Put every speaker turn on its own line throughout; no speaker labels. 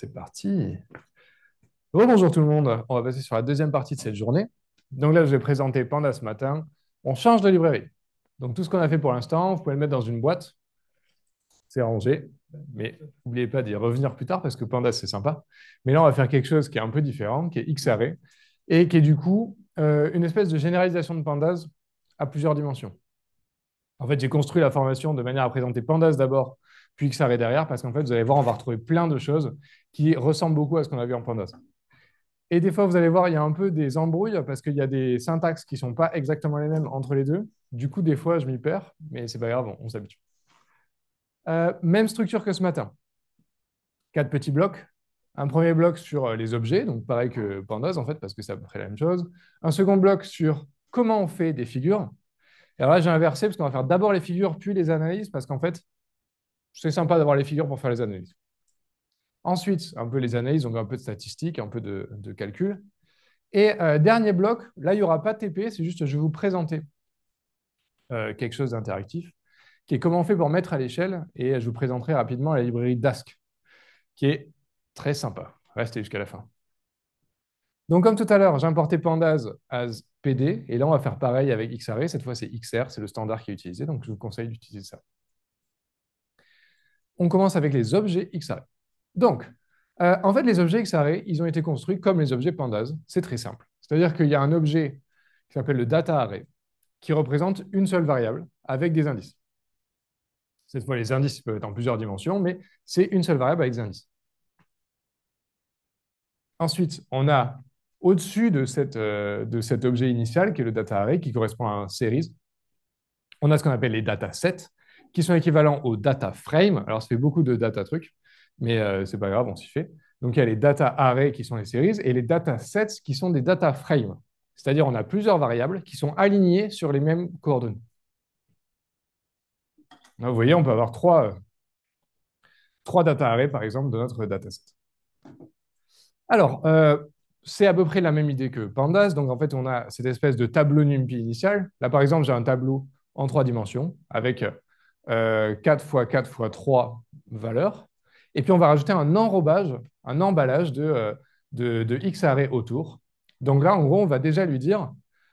C'est parti. bonjour tout le monde. On va passer sur la deuxième partie de cette journée. Donc là, je vais présenter Panda ce matin. On change de librairie. Donc tout ce qu'on a fait pour l'instant, vous pouvez le mettre dans une boîte. C'est rangé. Mais n'oubliez pas d'y revenir plus tard parce que Panda, c'est sympa. Mais là, on va faire quelque chose qui est un peu différent, qui est X et qui est du coup euh, une espèce de généralisation de Pandas à plusieurs dimensions. En fait, j'ai construit la formation de manière à présenter Pandas d'abord puis que ça va derrière, parce qu'en fait, vous allez voir, on va retrouver plein de choses qui ressemblent beaucoup à ce qu'on a vu en Pandas. Et des fois, vous allez voir, il y a un peu des embrouilles parce qu'il y a des syntaxes qui ne sont pas exactement les mêmes entre les deux. Du coup, des fois, je m'y perds, mais c'est pas grave, on, s'habitue. Euh, même structure que ce matin. Quatre petits blocs. Un premier bloc sur euh, les objets, donc pareil que Pandas, en fait, parce que c'est à peu près la même chose. Un second bloc sur comment on fait des figures. Et là, j'ai inversé, parce qu'on va faire d'abord les figures, puis les analyses, parce qu'en fait, c'est sympa d'avoir les figures pour faire les analyses. Ensuite, un peu les analyses, donc un peu de statistiques, un peu de, calcul. Et euh, dernier bloc, là, il n'y aura pas de TP, c'est juste que je vais vous présenter euh, quelque chose d'interactif, qui est comment on fait pour mettre à l'échelle, et je vous présenterai rapidement la librairie Dask, qui est très sympa. Restez jusqu'à la fin. Donc, comme tout à l'heure, j'ai importé Pandas as PD, et là, on va faire pareil avec xr. Cette fois, c'est XR, c'est le standard qui est utilisé, donc je vous conseille d'utiliser ça. On commence avec les objets xarray. Donc, euh, en fait, les objets xarray, ils ont été construits comme les objets pandas. C'est très simple. C'est-à-dire qu'il y a un objet qui s'appelle le data array, qui représente une seule variable avec des indices. Cette fois, les indices peuvent être en plusieurs dimensions, mais c'est une seule variable avec des indices. Ensuite, on a au-dessus de, euh, de cet objet initial, qui est le data array, qui correspond à un series, on a ce qu'on appelle les datasets, qui sont équivalents aux data frames. Alors, ça fait beaucoup de data trucs, mais euh, ce n'est pas grave, on s'y fait. Donc, il y a les data arrays qui sont les séries et les data sets qui sont des data frames. C'est-à-dire, on a plusieurs variables qui sont alignées sur les mêmes coordonnées. vous voyez, on peut avoir trois, euh, trois data arrays, par exemple, de notre data set Alors, euh, c'est à peu près la même idée que Pandas. Donc, en fait, on a cette espèce de tableau NumPy initial. Là, par exemple, j'ai un tableau en trois dimensions avec 4 x 4 x 3 valeurs. Et puis, on va rajouter un enrobage, un emballage euh, de, de, x arrêts autour. Donc là, en gros, on va déjà lui dire,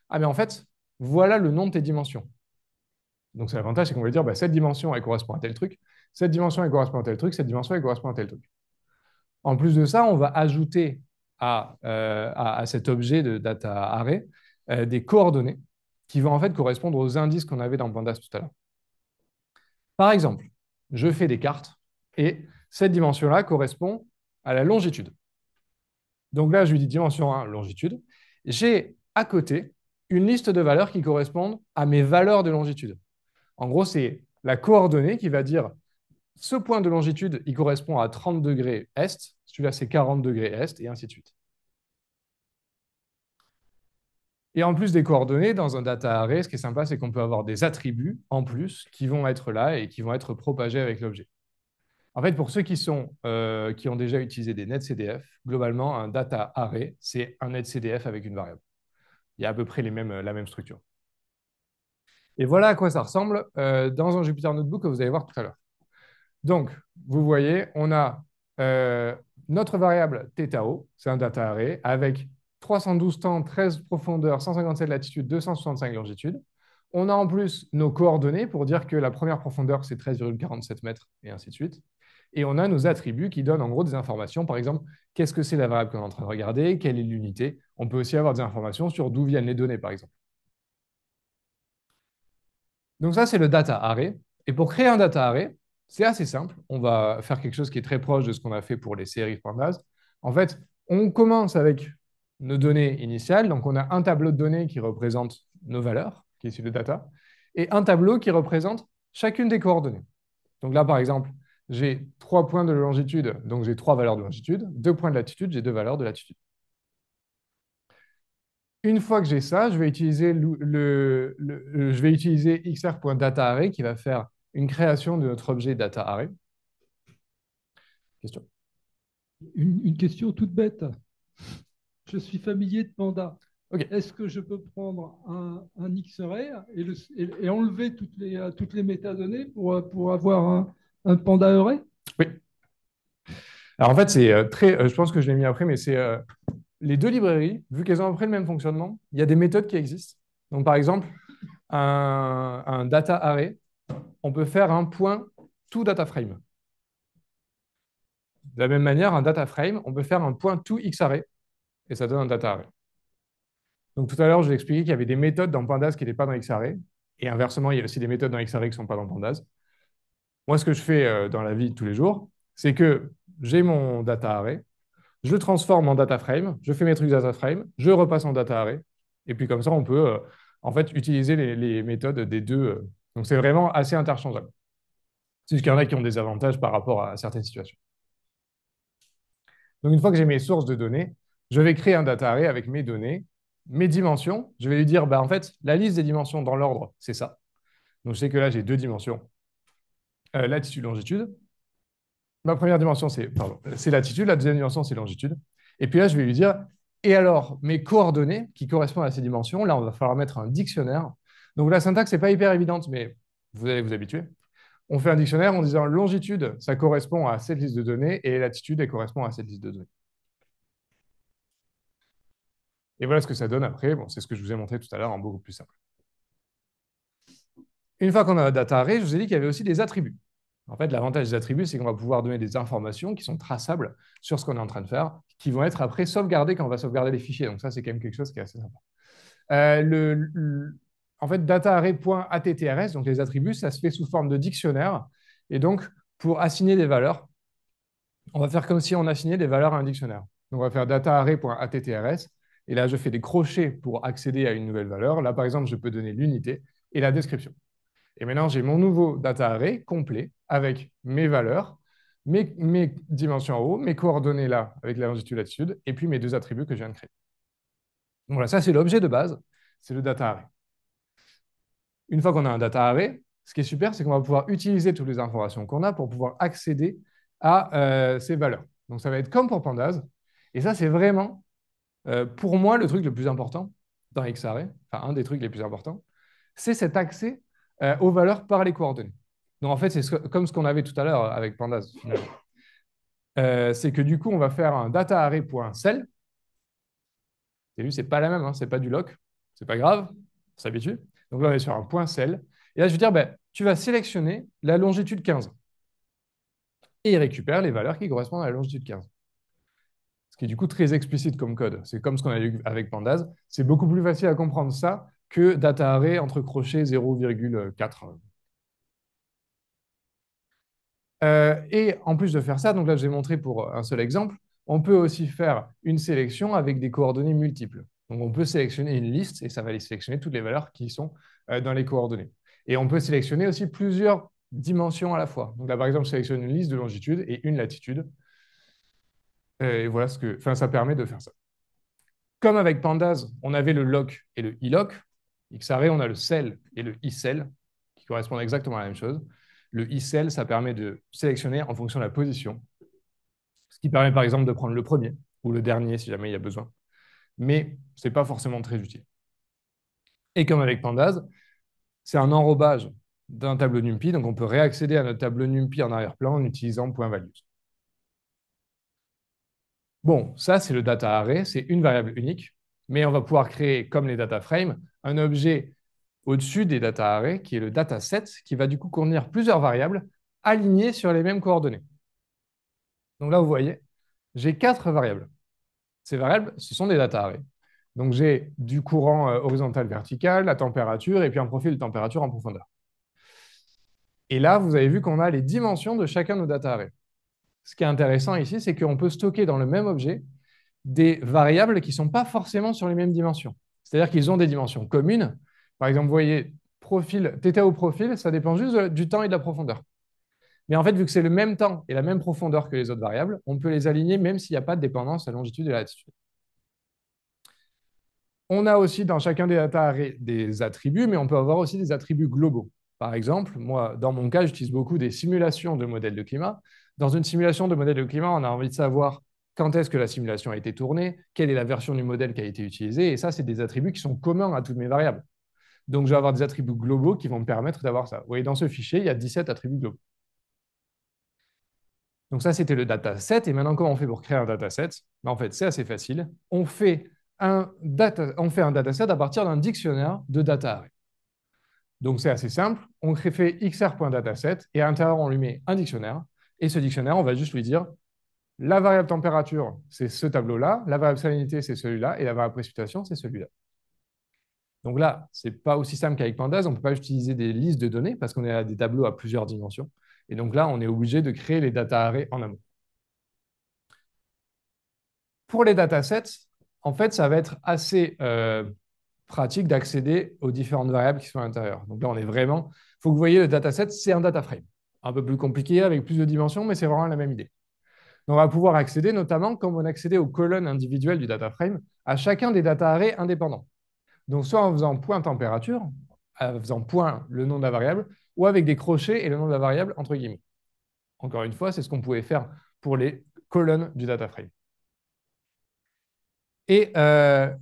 ah mais en fait, voilà le nom de tes dimensions. Donc c'est l'avantage, c'est qu'on va lui dire, bah, cette dimension, elle correspond à tel truc, cette dimension, elle correspond à tel truc, cette dimension, elle correspond à tel truc. En plus de ça, on va ajouter à, euh, cet objet de data array euh, des coordonnées qui vont en fait correspondre aux indices qu'on avait dans Pandas tout à l'heure. Par exemple, je fais des cartes et cette dimension-là correspond à la longitude. Donc là, je lui dis dimension 1, longitude. J'ai à côté une liste de valeurs qui correspondent à mes valeurs de longitude. En gros, c'est la coordonnée qui va dire ce point de longitude, il correspond à 30 degrés est, celui-là c'est 40 degrés est, et ainsi de suite. Et en plus des coordonnées, dans un data array, ce qui est sympa, c'est qu'on peut avoir des attributs en plus qui vont être là et qui vont être propagés avec l'objet. En fait, pour ceux qui, sont, euh, qui ont déjà utilisé des netcdf, globalement, un data array, c'est un netcdf avec une variable. Il y a à peu près les mêmes, la même structure. Et voilà à quoi ça ressemble euh, dans un Jupyter Notebook que vous allez voir tout à l'heure. Donc, vous voyez, on a euh, notre variable ThetaO, c'est un data array, avec 312 temps, 13 profondeurs, 157 latitude, 265 longitudes. On a en plus nos coordonnées pour dire que la première profondeur, c'est 13,47 mètres, et ainsi de suite. Et on a nos attributs qui donnent en gros des informations, par exemple, qu'est-ce que c'est la variable qu'on est en train de regarder, quelle est l'unité. On peut aussi avoir des informations sur d'où viennent les données, par exemple. Donc ça, c'est le data array. Et pour créer un data array, c'est assez simple. On va faire quelque chose qui est très proche de ce qu'on a fait pour les pandas. En fait, on commence avec nos données initiales. Donc, on a un tableau de données qui représente nos valeurs, qui est issu de data, et un tableau qui représente chacune des coordonnées. Donc là, par exemple, j'ai trois points de longitude, donc j'ai trois valeurs de longitude, deux points de latitude, j'ai deux valeurs de latitude. Une fois que j'ai ça, je vais utiliser, le, je vais utiliser xr.dataArray qui va faire une création de notre objet dataArray. Question une question toute bête je suis familier de Panda. Est-ce que je peux prendre un, X-ray et, enlever toutes les, euh, métadonnées euh, pour, avoir un, un Panda array Oui. Alors en fait, c'est euh, très. Je pense que je l'ai mis après, mais c'est les deux librairies, vu qu'elles ont après le même fonctionnement, il y a des méthodes qui existent. Donc par exemple, un, data array, on peut faire un point tout data frame. De la même manière, un data frame, on peut faire un point tout x et ça donne un data array. Donc tout à l'heure, je ai expliqué qu'il y avait des méthodes dans Pandas qui n'étaient pas dans XArray, et inversement, il y a aussi des méthodes dans XArray qui ne sont pas dans Pandas. Moi, ce que je fais euh, dans la vie de tous les jours, c'est que j'ai mon data array, je le transforme en data frame, je fais mes trucs data frame, je repasse en data array, et puis comme ça, on peut euh, en fait utiliser les, méthodes des deux. Euh. Donc c'est vraiment assez interchangeable. C'est qu'il y en a qui ont des avantages par rapport à certaines situations. Donc une fois que j'ai mes sources de données, je vais créer un data array avec mes données, mes dimensions. Je vais lui dire, bah, en fait, la liste des dimensions dans l'ordre, c'est ça. Donc, je sais que là, j'ai deux dimensions. Euh, latitude, longitude. Ma première dimension, c'est latitude. La deuxième dimension, c'est longitude. Et puis là, je vais lui dire, et alors, mes coordonnées qui correspondent à ces dimensions, là, on va falloir mettre un dictionnaire. Donc, la syntaxe n'est pas hyper évidente, mais vous allez vous habituer. On fait un dictionnaire en disant longitude, ça correspond à cette liste de données, et latitude, elle correspond à cette liste de données. Et voilà ce que ça donne après. Bon, c'est ce que je vous ai montré tout à l'heure en beaucoup plus simple. Une fois qu'on a un data array, je vous ai dit qu'il y avait aussi des attributs. En fait, l'avantage des attributs, c'est qu'on va pouvoir donner des informations qui sont traçables sur ce qu'on est en train de faire, qui vont être après sauvegardées quand on va sauvegarder les fichiers. Donc ça, c'est quand même quelque chose qui est assez sympa. Euh, en fait, dataarray.attrs, donc les attributs, ça se fait sous forme de dictionnaire. Et donc, pour assigner des valeurs, on va faire comme si on assignait des valeurs à un dictionnaire. Donc, on va faire data array.attrs, et là, je fais des crochets pour accéder à une nouvelle valeur. Là, par exemple, je peux donner l'unité et la description. Et maintenant, j'ai mon nouveau data array complet avec mes valeurs, mes, dimensions en haut, mes coordonnées là avec la longitude, latitude, et puis mes deux attributs que je viens de créer. voilà, ça c'est l'objet de base, c'est le data array. Une fois qu'on a un data array, ce qui est super, c'est qu'on va pouvoir utiliser toutes les informations qu'on a pour pouvoir accéder à euh, ces valeurs. Donc ça va être comme pour Pandas. Et ça, c'est vraiment euh, pour moi, le truc le plus important dans Xarray, enfin un des trucs les plus importants, c'est cet accès euh, aux valeurs par les coordonnées. Donc en fait, c'est comme ce qu'on avait tout à l'heure avec Pandas finalement. Euh, c'est que du coup, on va faire un data array.cell. avez vu, c'est pas la même, hein, c'est pas du lock, c'est pas grave, on s'habitue. Donc là, on est sur un point cell. Et là, je vais dire, ben, tu vas sélectionner la longitude 15. Et il récupère les valeurs qui correspondent à la longitude 15 ce qui est du coup très explicite comme code. C'est comme ce qu'on a eu avec Pandas. C'est beaucoup plus facile à comprendre ça que data array entre crochets 0,4. Euh, et en plus de faire ça, donc là je vais montré pour un seul exemple, on peut aussi faire une sélection avec des coordonnées multiples. Donc on peut sélectionner une liste et ça va les sélectionner toutes les valeurs qui sont euh, dans les coordonnées. Et on peut sélectionner aussi plusieurs dimensions à la fois. Donc là par exemple, je sélectionne une liste de longitude et une latitude. Euh, et voilà ce que, enfin, ça permet de faire ça. Comme avec Pandas, on avait le lock et le iloc. XArray, on a le sel et le isel qui correspondent exactement à la même chose. Le isel, ça permet de sélectionner en fonction de la position, ce qui permet par exemple de prendre le premier ou le dernier si jamais il y a besoin. Mais ce n'est pas forcément très utile. Et comme avec Pandas, c'est un enrobage d'un tableau NumPy, donc on peut réaccéder à notre tableau NumPy en arrière-plan en utilisant point values. Bon, ça, c'est le data array, c'est une variable unique, mais on va pouvoir créer, comme les data frames, un objet au-dessus des data arrays, qui est le dataset, qui va du coup contenir plusieurs variables alignées sur les mêmes coordonnées. Donc là, vous voyez, j'ai quatre variables. Ces variables, ce sont des data arrays. Donc j'ai du courant euh, horizontal, vertical, la température, et puis un profil de température en profondeur. Et là, vous avez vu qu'on a les dimensions de chacun de nos data arrays ce qui est intéressant ici, c'est qu'on peut stocker dans le même objet des variables qui ne sont pas forcément sur les mêmes dimensions. C'est-à-dire qu'ils ont des dimensions communes. Par exemple, vous voyez, profil, θ au profil, ça dépend juste du temps et de la profondeur. Mais en fait, vu que c'est le même temps et la même profondeur que les autres variables, on peut les aligner même s'il n'y a pas de dépendance à la longitude et à latitude. On a aussi dans chacun des data des attributs, mais on peut avoir aussi des attributs globaux. Par exemple, moi, dans mon cas, j'utilise beaucoup des simulations de modèles de climat dans une simulation de modèle de climat, on a envie de savoir quand est-ce que la simulation a été tournée, quelle est la version du modèle qui a été utilisée, et ça, c'est des attributs qui sont communs à toutes mes variables. Donc, je vais avoir des attributs globaux qui vont me permettre d'avoir ça. Vous voyez, dans ce fichier, il y a 17 attributs globaux. Donc ça, c'était le dataset. Et maintenant, comment on fait pour créer un dataset ben, En fait, c'est assez facile. On fait un, dataset à partir d'un dictionnaire de data Donc c'est assez simple. On crée fait xr.dataset et à l'intérieur, on lui met un dictionnaire. Et ce dictionnaire, on va juste lui dire la variable température, c'est ce tableau-là, la variable salinité, c'est celui-là, et la variable précipitation, c'est celui-là. Donc là, ce n'est pas aussi simple qu'avec Pandas, on ne peut pas utiliser des listes de données parce qu'on est à des tableaux à plusieurs dimensions. Et donc là, on est obligé de créer les data arrays en amont. Pour les datasets, en fait, ça va être assez euh, pratique d'accéder aux différentes variables qui sont à l'intérieur. Donc là, on est vraiment... Il faut que vous voyez, le dataset, c'est un data frame un peu plus compliqué, avec plus de dimensions, mais c'est vraiment la même idée. on va pouvoir accéder, notamment comme on accédait aux colonnes individuelles du data frame, à chacun des data arrêts indépendants. Donc, soit en faisant point température, en faisant point le nom de la variable, ou avec des crochets et le nom de la variable, entre guillemets. Encore une fois, c'est ce qu'on pouvait faire pour les colonnes du data frame. Et euh,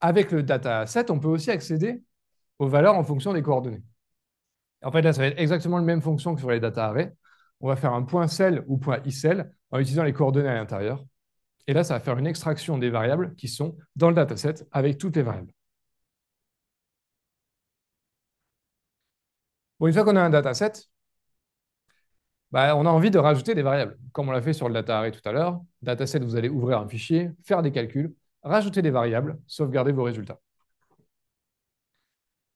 avec le data set, on peut aussi accéder aux valeurs en fonction des coordonnées. En fait, là, ça va être exactement la même fonction que sur les data arrays. On va faire un point .cell ou point en utilisant les coordonnées à l'intérieur. Et là, ça va faire une extraction des variables qui sont dans le dataset avec toutes les variables. une fois qu'on a un dataset, bah, on a envie de rajouter des variables, comme on l'a fait sur le data array tout à l'heure. Dataset, vous allez ouvrir un fichier, faire des calculs, rajouter des variables, sauvegarder vos résultats.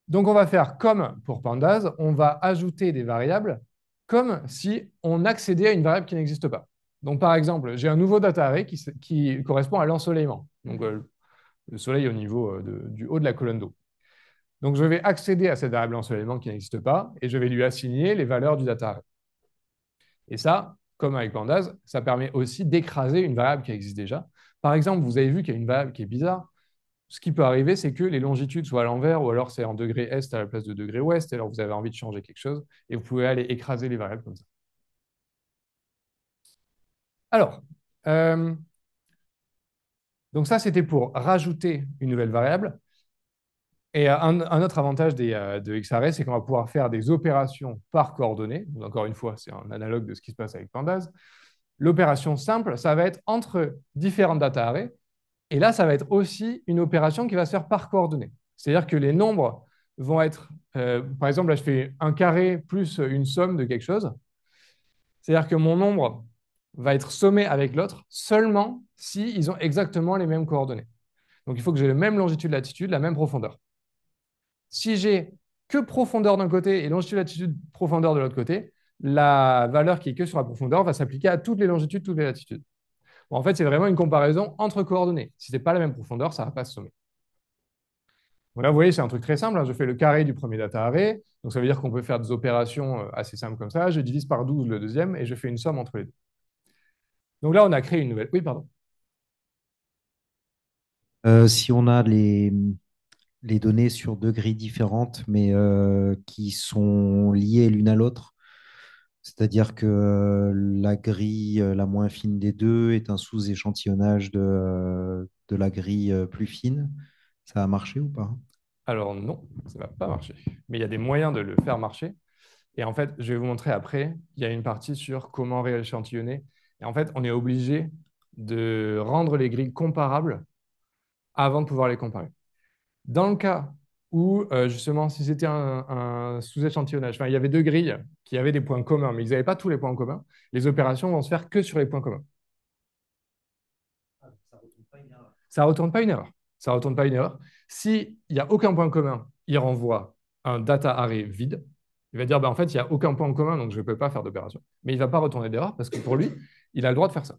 Donc, on va faire comme pour pandas, on va ajouter des variables comme si on accédait à une variable qui n'existe pas. Donc, par exemple, j'ai un nouveau data array qui, correspond à l'ensoleillement. Donc, euh, le soleil au niveau euh, du haut de la colonne d'eau. Donc, je vais accéder à cette variable ensoleillement qui n'existe pas et je vais lui assigner les valeurs du data array. Et ça, comme avec pandas, ça permet aussi d'écraser une variable qui existe déjà. Par exemple, vous avez vu qu'il y a une variable qui est bizarre ce qui peut arriver, c'est que les longitudes soient à l'envers, ou alors c'est en degré est à la place de degré ouest, alors vous avez envie de changer quelque chose, et vous pouvez aller écraser les variables comme ça. Alors, euh, donc ça, c'était pour rajouter une nouvelle variable. Et euh, un, autre avantage des, euh, de xarray, c'est qu'on va pouvoir faire des opérations par coordonnées. encore une fois, c'est un analogue de ce qui se passe avec Pandas. L'opération simple, ça va être entre différentes data arrêts et là, ça va être aussi une opération qui va se faire par coordonnées. C'est-à-dire que les nombres vont être, euh, par exemple, là, je fais un carré plus une somme de quelque chose. C'est-à-dire que mon nombre va être sommé avec l'autre seulement s'ils ont exactement les mêmes coordonnées. Donc, il faut que j'ai la même longitude, latitude, la même profondeur. Si j'ai que profondeur d'un côté et longitude, latitude, profondeur de l'autre côté, la valeur qui est que sur la profondeur va s'appliquer à toutes les longitudes, toutes les latitudes en fait, c'est vraiment une comparaison entre coordonnées. Si ce n'est pas la même profondeur, ça ne va pas se sommer. là, vous voyez, c'est un truc très simple. Hein. Je fais le carré du premier data array. Donc ça veut dire qu'on peut faire des opérations euh, assez simples comme ça. Je divise par 12 le deuxième et je fais une somme entre les deux. Donc là, on a créé une nouvelle. Oui, pardon. Euh, si on a les, les données sur deux grilles différentes, mais euh, qui sont liées l'une à l'autre, c'est-à-dire que euh, la grille euh, la moins fine des deux est un sous-échantillonnage de, euh, la grille plus fine. Ça a marché ou pas Alors non, ça ne va pas marcher. Mais il y a des moyens de le faire marcher. Et en fait, je vais vous montrer après, il y a une partie sur comment rééchantillonner. Et en fait, on est obligé de rendre les grilles comparables avant de pouvoir les comparer. Dans le cas ou euh, justement si c'était un, sous-échantillonnage. il y avait deux grilles qui avaient des points communs, mais ils n'avaient pas tous les points communs. Les opérations vont se faire que sur les points communs. Ça ne retourne pas une erreur. Ça ne retourne pas une erreur. Ça retourne pas S'il n'y a aucun point commun, il renvoie un data array vide. Il va dire, bah, en fait, il n'y a aucun point en commun, donc je ne peux pas faire d'opération. Mais il ne va pas retourner d'erreur parce que pour lui, il a le droit de faire ça.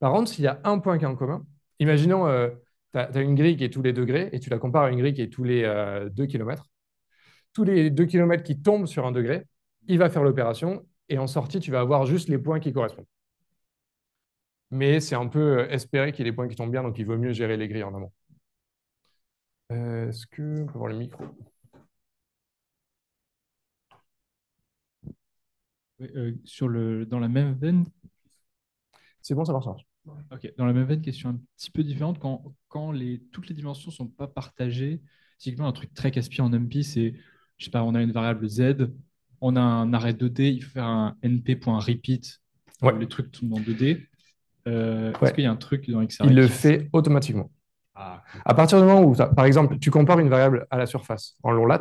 Par contre, s'il y a un point qui est en commun, imaginons... Euh, tu as, une grille qui est tous les degrés et tu la compares à une grille qui est tous les 2 euh, km. Tous les 2 km qui tombent sur un degré, il va faire l'opération et en sortie, tu vas avoir juste les points qui correspondent. Mais c'est un peu euh, espéré qu'il y ait des points qui tombent bien, donc il vaut mieux gérer les grilles en amont. Euh, est-ce on peut voir le micro sur le, Dans la même veine C'est bon, ça marche dans la même veine, question un petit peu différente, quand, toutes les dimensions ne sont pas partagées, typiquement un truc très casse en MP c'est, je sais pas, on a une variable Z, on a un arrêt 2D, il faut faire un np.repeat, le les trucs tombent en 2D. Euh, est-ce qu'il y a un truc dans XRX Il le fait automatiquement. Ah. À partir du moment où, par exemple, tu compares une variable à la surface en long lat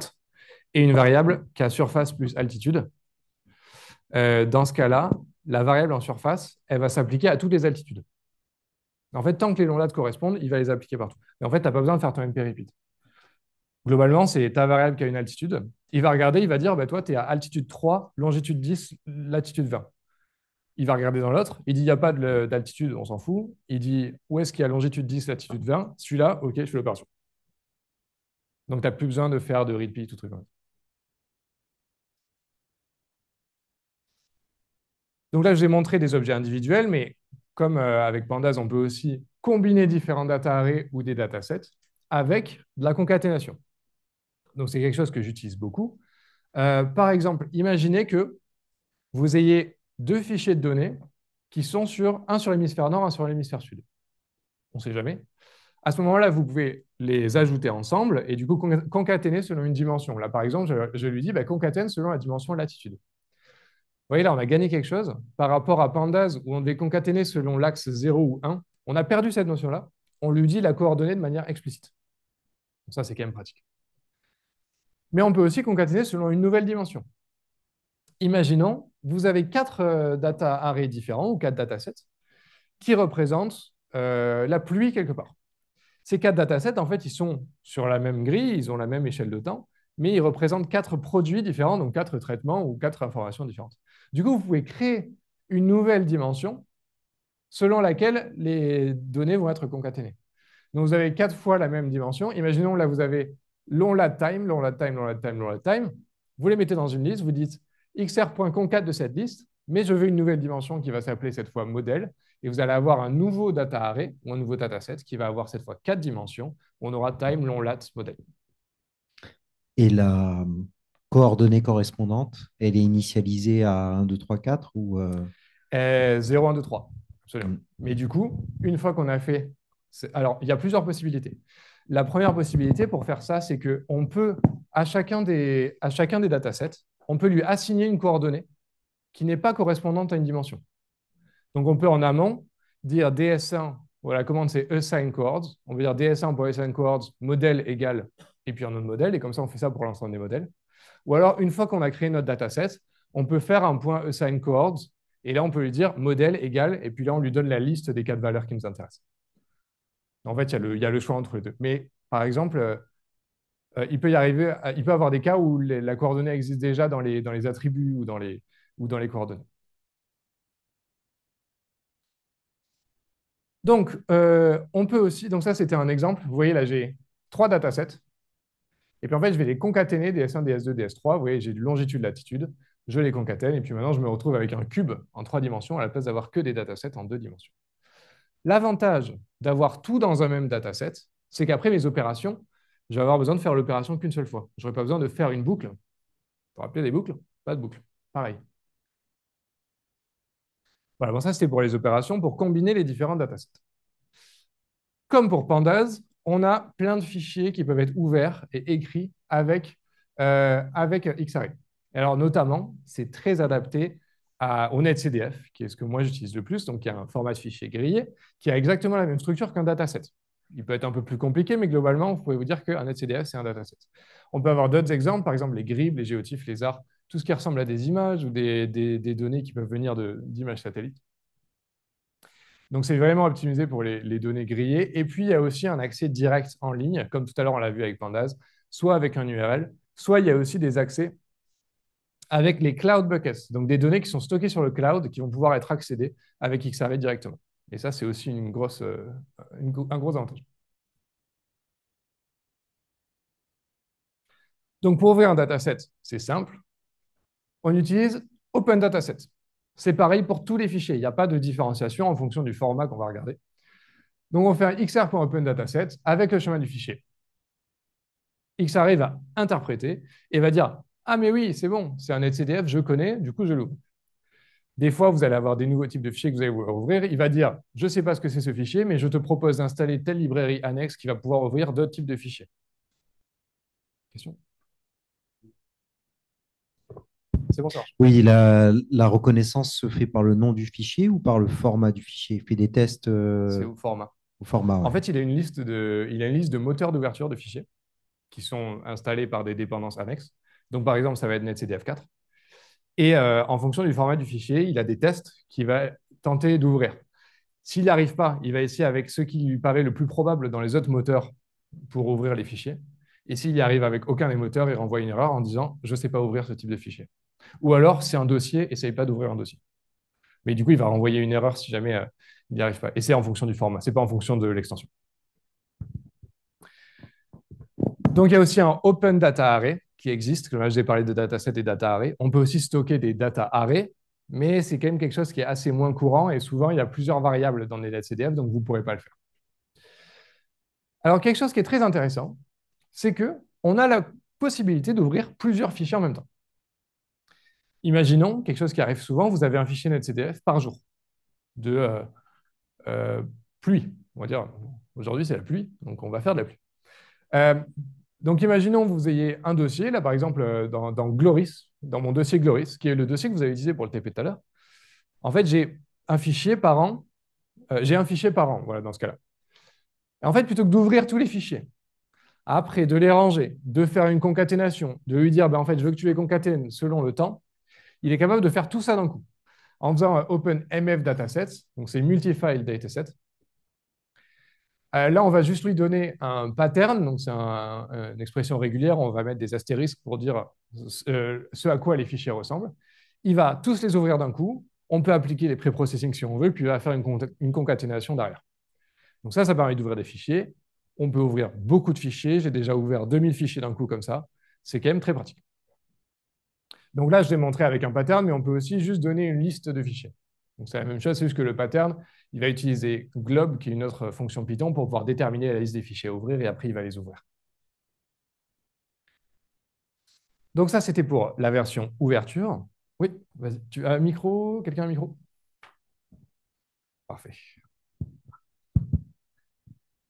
et une variable qui a surface plus altitude, euh, dans ce cas-là, la variable en surface, elle va s'appliquer à toutes les altitudes. En fait, tant que les longitudes correspondent, il va les appliquer partout. Mais en fait, tu n'as pas besoin de faire ton MP repeat. Globalement, c'est ta variable qui a une altitude. Il va regarder, il va dire, bah, toi, tu es à altitude 3, longitude 10, latitude 20. Il va regarder dans l'autre, il dit, il n'y a pas d'altitude, on s'en fout. Il dit, où est-ce qu'il y a longitude 10, latitude 20 Celui-là, OK, je fais l'opération. Donc, tu n'as plus besoin de faire de repeat ou truc comme ça. Donc là, je vous ai montré des objets individuels, mais comme euh, avec Pandas, on peut aussi combiner différents data arrays ou des datasets avec de la concaténation. Donc c'est quelque chose que j'utilise beaucoup. Euh, par exemple, imaginez que vous ayez deux fichiers de données qui sont sur un sur l'hémisphère nord, un sur l'hémisphère sud. On ne sait jamais. À ce moment-là, vous pouvez les ajouter ensemble et du coup concaténer selon une dimension. Là, par exemple, je, lui dis bah, concatène selon la dimension latitude voyez là, on a gagné quelque chose par rapport à Pandas où on concaténer selon l'axe 0 ou 1. On a perdu cette notion-là. On lui dit la coordonnée de manière explicite. ça, c'est quand même pratique. Mais on peut aussi concaténer selon une nouvelle dimension. Imaginons, vous avez quatre euh, data arrays différents ou quatre datasets qui représentent euh, la pluie quelque part. Ces quatre datasets, en fait, ils sont sur la même grille, ils ont la même échelle de temps, mais ils représentent quatre produits différents, donc quatre traitements ou quatre informations différentes. Du coup, vous pouvez créer une nouvelle dimension selon laquelle les données vont être concaténées. Donc, vous avez quatre fois la même dimension. Imaginons, là, vous avez long lat time, long lat time, long lat time, long lat time. Vous les mettez dans une liste, vous dites xr.concat de cette liste, mais je veux une nouvelle dimension qui va s'appeler cette fois modèle, et vous allez avoir un nouveau data array ou un nouveau dataset qui va avoir cette fois quatre dimensions. On aura time, long lat, modèle. Et la, coordonnées correspondantes, elle est initialisée à 1, 2, 3, 4 ou 0, 1, 2, 3. Mais du coup, une fois qu'on a fait. Alors, il y a plusieurs possibilités. La première possibilité pour faire ça, c'est qu'on peut, à chacun, des, à chacun des datasets, on peut lui assigner une coordonnée qui n'est pas correspondante à une dimension. Donc, on peut en amont dire DS1, voilà, la commande c'est assign e coords. On veut dire DS1.assign e coords, modèle égale et puis un autre modèle, et comme ça, on fait ça pour l'ensemble des modèles. Ou alors, une fois qu'on a créé notre dataset, on peut faire un point assign cohorts, et là, on peut lui dire modèle égal, et puis là, on lui donne la liste des quatre valeurs qui nous intéressent. En fait, il y, a le, choix entre les deux. Mais par exemple, euh, euh, il peut y arriver, euh, il peut avoir des cas où la coordonnée existe déjà dans les, attributs ou dans les, coordonnées. Donc, on peut aussi, donc ça c'était un exemple, vous voyez là j'ai trois datasets, et puis en fait, je vais les concaténer DS1, DS2, DS3. Vous voyez, j'ai du longitude, latitude. Je les concatène. Et puis maintenant, je me retrouve avec un cube en trois dimensions à la place d'avoir que des datasets en deux dimensions. L'avantage d'avoir tout dans un même dataset, c'est qu'après mes opérations, je vais avoir besoin de faire l'opération qu'une seule fois. Je n'aurai pas besoin de faire une boucle. Pour rappeler des boucles Pas de boucle. Pareil. Voilà, bon, ça c'était pour les opérations, pour combiner les différents datasets. Comme pour Pandas, on a plein de fichiers qui peuvent être ouverts et écrits avec, euh, avec Alors, notamment, c'est très adapté à, au NetCDF, qui est ce que moi j'utilise le plus, donc il a un format de fichier grillé qui a exactement la même structure qu'un dataset. Il peut être un peu plus compliqué, mais globalement, vous pouvez vous dire qu'un NetCDF, c'est un dataset. On peut avoir d'autres exemples, par exemple les grilles, les géotifs, les arts, tout ce qui ressemble à des images ou des, des données qui peuvent venir d'images satellites. Donc c'est vraiment optimisé pour les, données grillées. Et puis il y a aussi un accès direct en ligne, comme tout à l'heure on l'a vu avec Pandas, soit avec un URL, soit il y a aussi des accès avec les cloud buckets, donc des données qui sont stockées sur le cloud qui vont pouvoir être accédées avec XRV directement. Et ça, c'est aussi une grosse, euh, un gros avantage. Donc, pour ouvrir un dataset, c'est simple. On utilise Open Dataset. C'est pareil pour tous les fichiers. Il n'y a pas de différenciation en fonction du format qu'on va regarder. Donc, on fait un xr.open.dataset avec le chemin du fichier. Xr va interpréter et va dire « Ah, mais oui, c'est bon, c'est un netcdf, je connais, du coup, je l'ouvre. » Des fois, vous allez avoir des nouveaux types de fichiers que vous allez vouloir ouvrir. Il va dire « Je ne sais pas ce que c'est ce fichier, mais je te propose d'installer telle librairie annexe qui va pouvoir ouvrir d'autres types de fichiers. » Question c'est bon ça Oui, la, reconnaissance se fait par le nom du fichier ou par le format du fichier Il fait des tests euh, C'est au format. En fait, il a une liste de, moteurs d'ouverture de fichiers qui sont installés par des dépendances annexes. Donc, par exemple, ça va être netcdf4. Et euh, en fonction du format du fichier, il a des tests qu'il va tenter d'ouvrir. S'il n'y arrive pas, il va essayer avec ce qui lui paraît le plus probable dans les autres moteurs pour ouvrir les fichiers. Et s'il n'y arrive avec aucun des moteurs, il renvoie une erreur en disant Je ne sais pas ouvrir ce type de fichier. Ou alors, c'est un dossier, essayez pas d'ouvrir un dossier. Mais du coup, il va renvoyer une erreur si jamais euh, il n'y arrive pas. Et c'est en fonction du format, ce n'est pas en fonction de l'extension. Donc, il y a aussi un open data array qui existe. Là, je parlé de dataset et data array. On peut aussi stocker des data arrays, mais c'est quand même quelque chose qui est assez moins courant et souvent, il y a plusieurs variables dans les CDF, donc vous ne pourrez pas le faire. Alors, quelque chose qui est très intéressant, c'est qu'on a la possibilité d'ouvrir plusieurs fichiers en même temps. Imaginons quelque chose qui arrive souvent, vous avez un fichier NetCDF par jour de euh, euh, pluie. On va dire, aujourd'hui c'est la pluie, donc on va faire de la pluie. Euh, donc imaginons que vous ayez un dossier, là par exemple dans, Gloris, dans mon dossier Gloris, qui est le dossier que vous avez utilisé pour le TP tout à l'heure. En fait, j'ai un fichier par an, j'ai un fichier par an, voilà, dans ce cas-là. En fait, plutôt que d'ouvrir tous les fichiers, après de les ranger, de faire une concaténation, de lui dire, ben, en fait, je veux que tu les concatènes selon le temps, il est capable de faire tout ça d'un coup en faisant un euh, Open MF donc c'est multi-file Dataset. Euh, là, on va juste lui donner un pattern, donc c'est une expression régulière, on va mettre des astérisques pour dire euh, ce, à quoi les fichiers ressemblent. Il va tous les ouvrir d'un coup, on peut appliquer les pré si on veut, puis il va faire une, une concaténation derrière. Donc ça, ça permet d'ouvrir des fichiers. On peut ouvrir beaucoup de fichiers. J'ai déjà ouvert 2000 fichiers d'un coup comme ça. C'est quand même très pratique. Donc là, je l'ai montré avec un pattern, mais on peut aussi juste donner une liste de fichiers. Donc c'est la même chose, c'est juste que le pattern, il va utiliser globe, qui est une autre fonction Python, pour pouvoir déterminer la liste des fichiers à ouvrir, et après, il va les ouvrir. Donc ça, c'était pour la version ouverture. Oui, vas Tu as un micro Quelqu'un a un micro Parfait.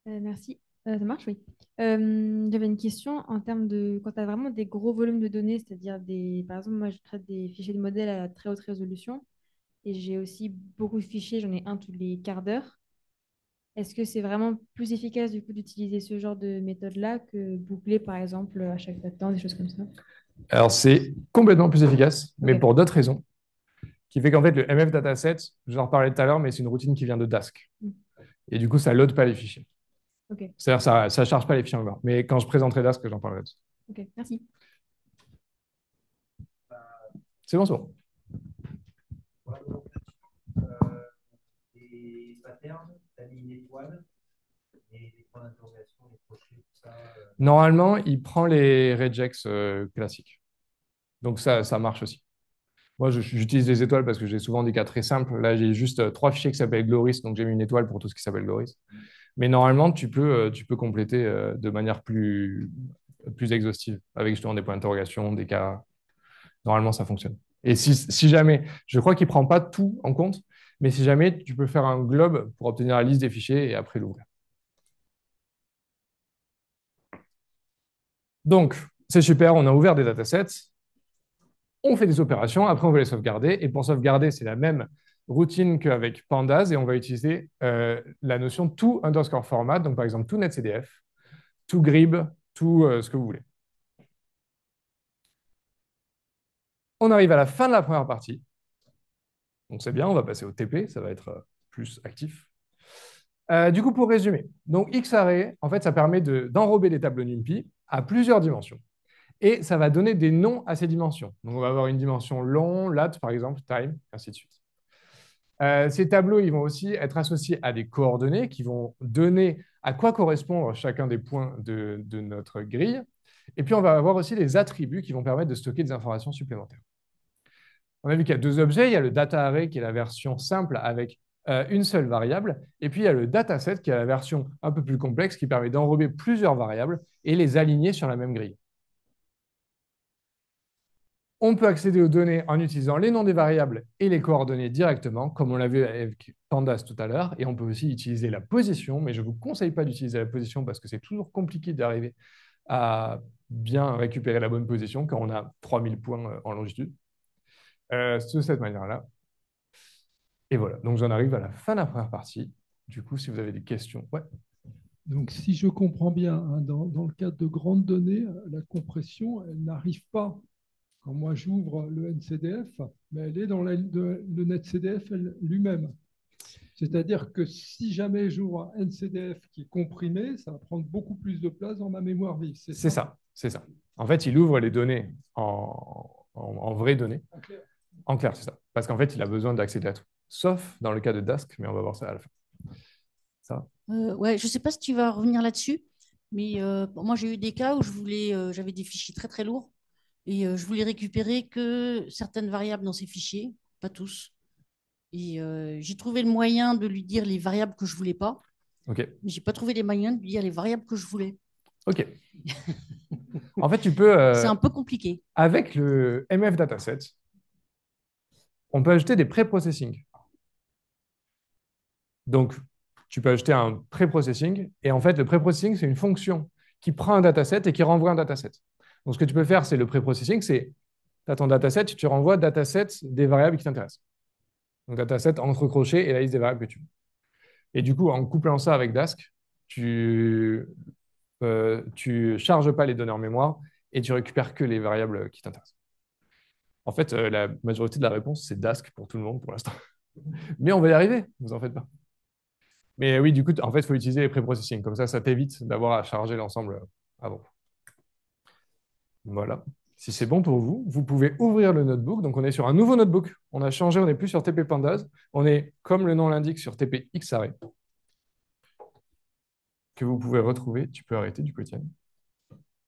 Euh, merci. Euh, ça marche, oui. Euh, j'avais une question en termes de quand tu as vraiment des gros volumes de données, c'est-à-dire des. Par exemple, moi, je traite des fichiers de modèle à très haute résolution et j'ai aussi beaucoup de fichiers, j'en ai un tous les quarts d'heure. Est-ce que c'est vraiment plus efficace du coup d'utiliser ce genre de méthode-là que boucler par exemple à chaque fois temps, des choses comme ça Alors c'est complètement plus efficace, mais pour d'autres raisons, qui fait qu'en fait le MF Dataset, je j'en parlais tout à l'heure, mais c'est une routine qui vient de Dask. Mm. Et du coup, ça load pas les fichiers. C'est-à-dire ça ne charge pas les fichiers, Mais quand je présenterai que j'en parlerai dessus. Ok, merci. C'est bon, c'est bon. ça. Normalement, il prend les regex euh, classiques. Donc ça, ça marche aussi. Moi, j'utilise des étoiles parce que j'ai souvent des cas très simples. Là, j'ai juste euh, trois fichiers qui s'appellent Gloris, donc j'ai mis une étoile pour tout ce qui s'appelle Gloris. Mais normalement, tu peux, euh, tu peux compléter euh, de manière plus, plus exhaustive avec justement des points d'interrogation, des cas. Normalement, ça fonctionne. Et si, si jamais, je crois qu'il ne prend pas tout en compte, mais si jamais, tu peux faire un globe pour obtenir la liste des fichiers et après l'ouvrir. Donc, c'est super, on a ouvert des datasets, on fait des opérations, après on veut les sauvegarder, et pour sauvegarder, c'est la même routine qu'avec pandas et on va utiliser euh, la notion tout underscore format, donc par exemple tout netcdf, tout grib, tout euh, ce que vous voulez. On arrive à la fin de la première partie. Donc c'est bien, on va passer au TP, ça va être euh, plus actif. du coup, pour résumer, donc Xarray, en fait, ça permet d'enrober des tables NumPy à plusieurs dimensions. Et ça va donner des noms à ces dimensions. Donc on va avoir une dimension long, lat, par exemple, time, ainsi de suite. Euh, ces tableaux, ils vont aussi être associés à des coordonnées qui vont donner à quoi correspond chacun des points de, notre grille. Et puis, on va avoir aussi des attributs qui vont permettre de stocker des informations supplémentaires. On a vu qu'il y a deux objets. Il y a le data array qui est la version simple avec euh, une seule variable. Et puis, il y a le dataset qui est la version un peu plus complexe qui permet d'enrober plusieurs variables et les aligner sur la même grille. On peut accéder aux données en utilisant les noms des variables et les coordonnées directement, comme on l'a vu avec Pandas tout à l'heure. Et on peut aussi utiliser la position, mais je ne vous conseille pas d'utiliser la position parce que c'est toujours compliqué d'arriver à bien récupérer la bonne position quand on a 3000 points euh, en longitude. Euh, de cette manière-là. Et voilà, donc j'en arrive à la fin de la première partie. Du coup, si vous avez des questions. Ouais. Donc, si je comprends bien, hein, dans, dans, le cadre de grandes données, la compression, elle n'arrive pas moi, j'ouvre le NCDF, mais elle est dans le NetCDF lui-même. C'est-à-dire que si jamais j'ouvre un NCDF qui est comprimé, ça va prendre beaucoup plus de place dans ma mémoire vive. C'est ça, c'est ça, En fait, il ouvre les données en, vraies données. En clair, en clair c'est ça. Parce qu'en fait, il a besoin d'accéder à tout. Sauf dans le cas de Dask, mais on va voir ça à la fin. Ça euh, ouais, je ne sais pas si tu vas revenir là-dessus, mais euh, moi, j'ai eu des cas où je voulais, euh, j'avais des fichiers très très lourds et euh, je voulais récupérer que certaines variables dans ces fichiers, pas tous. Et euh, j'ai trouvé le moyen de lui dire les variables que je voulais pas. Mais Mais j'ai pas trouvé les moyens de lui dire les variables que je voulais. Ok. en fait, tu peux. Euh, c'est un peu compliqué. Avec le MF Dataset, on peut ajouter des pré-processing. Donc, tu peux ajouter un pré-processing. Et en fait, le pré-processing, c'est une fonction qui prend un dataset et qui renvoie un dataset. Donc, ce que tu peux faire, c'est le pré-processing, c'est tu as ton dataset, tu renvoies dataset des variables qui t'intéressent. Donc, dataset entre crochets et la liste des variables que tu veux. Et du coup, en couplant ça avec Dask, tu ne euh, charges pas les données en mémoire et tu récupères que les variables qui t'intéressent. En fait, euh, la majorité de la réponse, c'est Dask pour tout le monde pour l'instant. Mais on va y arriver, vous en faites pas. Mais oui, du coup, en fait, il faut utiliser les pré-processing. Comme ça, ça t'évite d'avoir à charger l'ensemble avant. Voilà. Si c'est bon pour vous, vous pouvez ouvrir le notebook. Donc, on est sur un nouveau notebook. On a changé, on n'est plus sur TP Pandas. On est, comme le nom l'indique, sur TP arrêt Que vous pouvez retrouver. Tu peux arrêter du quotidien.